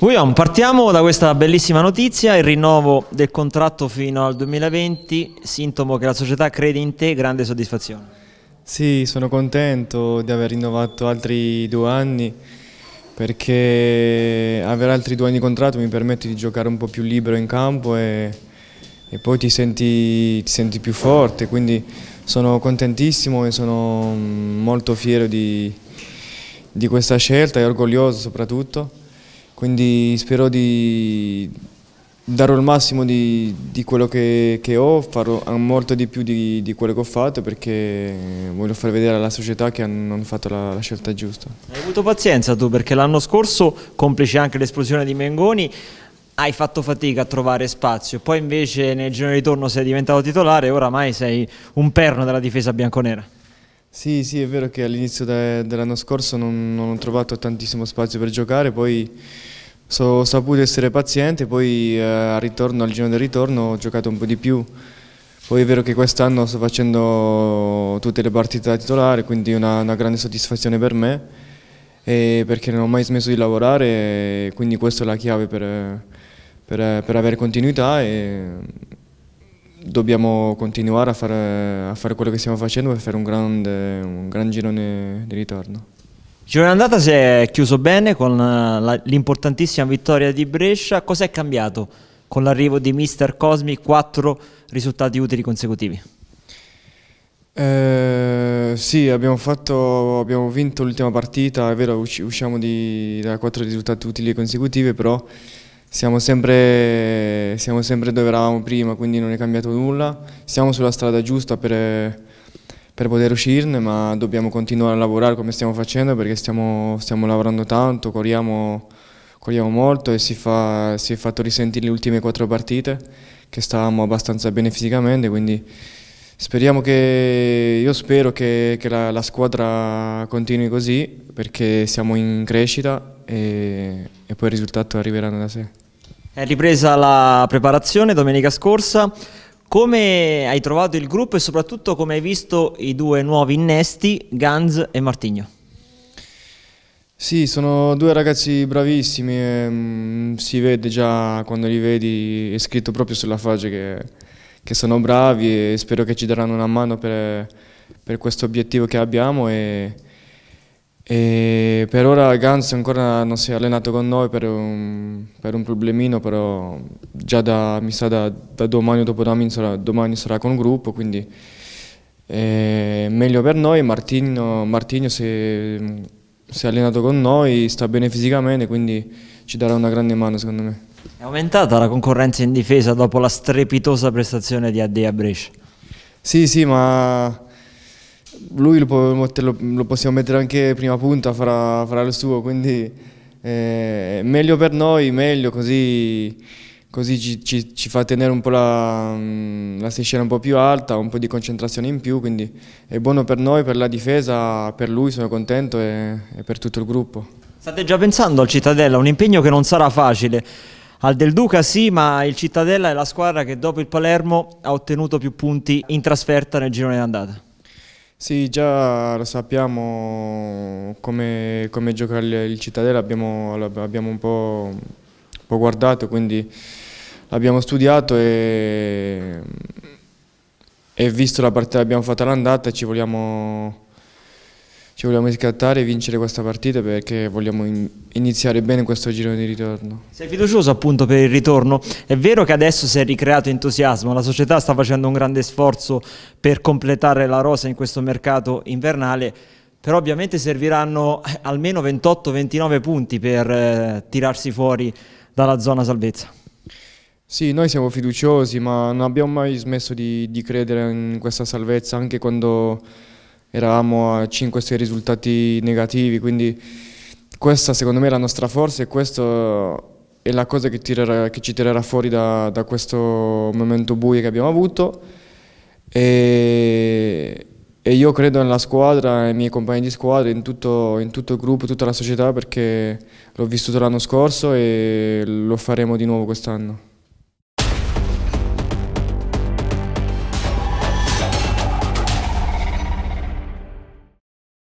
William, partiamo da questa bellissima notizia, il rinnovo del contratto fino al 2020, sintomo che la società crede in te, grande soddisfazione. Sì, sono contento di aver rinnovato altri due anni perché avere altri due anni di contratto mi permette di giocare un po' più libero in campo e, e poi ti senti, ti senti più forte, quindi sono contentissimo e sono mm, molto fiero di, di questa scelta e orgoglioso soprattutto quindi spero di darò il massimo di, di quello che, che, ho, farò molto di più di, di, quello che ho fatto perché voglio far vedere alla società che hanno fatto la, la scelta giusta. Hai avuto pazienza tu perché l'anno scorso, complice anche l'esplosione di Mengoni, hai fatto fatica a trovare spazio, poi invece nel giro di ritorno sei diventato titolare e oramai sei un perno della difesa bianconera. Sì, sì, è vero che all'inizio de dell'anno scorso non, non, ho trovato tantissimo spazio per giocare, poi so, ho saputo essere paziente, poi eh, al, ritorno, al giro del ritorno ho giocato un po' di più. Poi è vero che quest'anno sto facendo tutte le partite da titolare, quindi è una, una, grande soddisfazione per me, perché non ho mai smesso di lavorare, quindi questa è la chiave per, per, per avere continuità e dobbiamo continuare a fare, a fare, quello che stiamo facendo per fare un, grande, un gran girone di ritorno. Il girone andata si è chiuso bene con eh, l'importantissima vittoria di Brescia. Cos'è cambiato con l'arrivo di Mister Cosmi? Quattro risultati utili consecutivi. Eh, sì, abbiamo, fatto, abbiamo vinto l'ultima partita, è vero, usciamo di, da quattro risultati utili consecutivi, però siamo sempre, siamo sempre, dove eravamo prima, quindi non è cambiato nulla. Siamo sulla strada giusta per, per poter uscirne, ma dobbiamo continuare a lavorare come stiamo facendo perché stiamo, stiamo lavorando tanto, corriamo, corriamo molto e si, fa, si, è fatto risentire le ultime quattro partite che stavamo abbastanza bene fisicamente, quindi speriamo che, io spero che, che la, la squadra continui così perché siamo in crescita e, e, poi il risultato arriverà da sé. È ripresa la preparazione domenica scorsa. Come hai trovato il gruppo e soprattutto come hai visto i due nuovi innesti, Ganz e Martigno? Sì, sono due ragazzi bravissimi, ehm, si vede già quando li vedi, è scritto proprio sulla faccia che, che sono bravi e spero che ci daranno una mano per, per questo obiettivo che abbiamo e, e per ora Gans ancora non si è allenato con noi per un, per un problemino, però già da, mi sa da, da domani o dopodomani sarà, domani sarà con il gruppo, quindi eh, meglio per noi. Martino, Martino si, si, è allenato con noi, sta bene fisicamente, quindi ci darà una grande mano secondo me. È aumentata la concorrenza in difesa dopo la strepitosa prestazione di AD a Brescia? Sì, sì, ma lui lo, può, lo, possiamo mettere anche prima punta, farà, farà il suo, quindi eh, meglio per noi, meglio così, così ci, ci, ci, fa tenere un po' la, mm, la session un po' più alta, un po' di concentrazione in più, quindi è buono per noi, per la difesa, per lui sono contento e, e per tutto il gruppo. State già pensando al Cittadella, un impegno che non sarà facile. Al Del Duca sì, ma il Cittadella è la squadra che dopo il Palermo ha ottenuto più punti in trasferta nel girone d'andata. Sì, già lo sappiamo come, come giocare il Cittadella, abbiamo, abbiamo un, po', un, po', guardato, quindi l'abbiamo studiato e, e visto la partita che abbiamo fatto all'andata ci vogliamo ci vogliamo riscattare e vincere questa partita perché vogliamo in iniziare bene questo giro di ritorno. Sei fiducioso appunto per il ritorno? È vero che adesso si è ricreato entusiasmo, la società sta facendo un grande sforzo per completare la rosa in questo mercato invernale, però ovviamente serviranno eh, almeno 28-29 punti per eh, tirarsi fuori dalla zona salvezza. Sì, noi siamo fiduciosi, ma non abbiamo mai smesso di, di credere in questa salvezza, anche quando eravamo a 5-6 risultati negativi, quindi questa secondo me è la nostra forza e questa è la cosa che, tirerà, che ci tirerà fuori da, da, questo momento buio che abbiamo avuto e, e, io credo nella squadra, nei miei compagni di squadra, in tutto, in tutto il gruppo, tutta la società perché l'ho vissuto l'anno scorso e lo faremo di nuovo quest'anno.